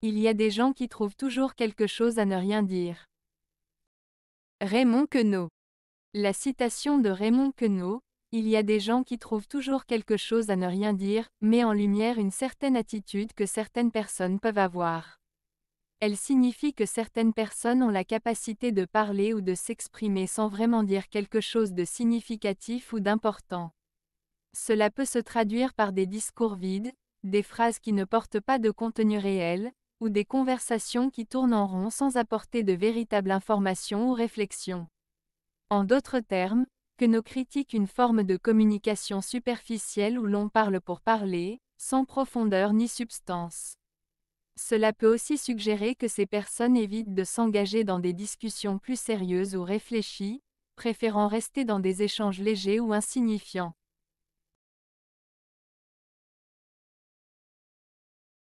Il y a des gens qui trouvent toujours quelque chose à ne rien dire. Raymond Queneau. La citation de Raymond Queneau, Il y a des gens qui trouvent toujours quelque chose à ne rien dire, met en lumière une certaine attitude que certaines personnes peuvent avoir. Elle signifie que certaines personnes ont la capacité de parler ou de s'exprimer sans vraiment dire quelque chose de significatif ou d'important. Cela peut se traduire par des discours vides, des phrases qui ne portent pas de contenu réel, ou des conversations qui tournent en rond sans apporter de véritable information ou réflexion. En d'autres termes, que nos critiques une forme de communication superficielle où l'on parle pour parler, sans profondeur ni substance. Cela peut aussi suggérer que ces personnes évitent de s'engager dans des discussions plus sérieuses ou réfléchies, préférant rester dans des échanges légers ou insignifiants.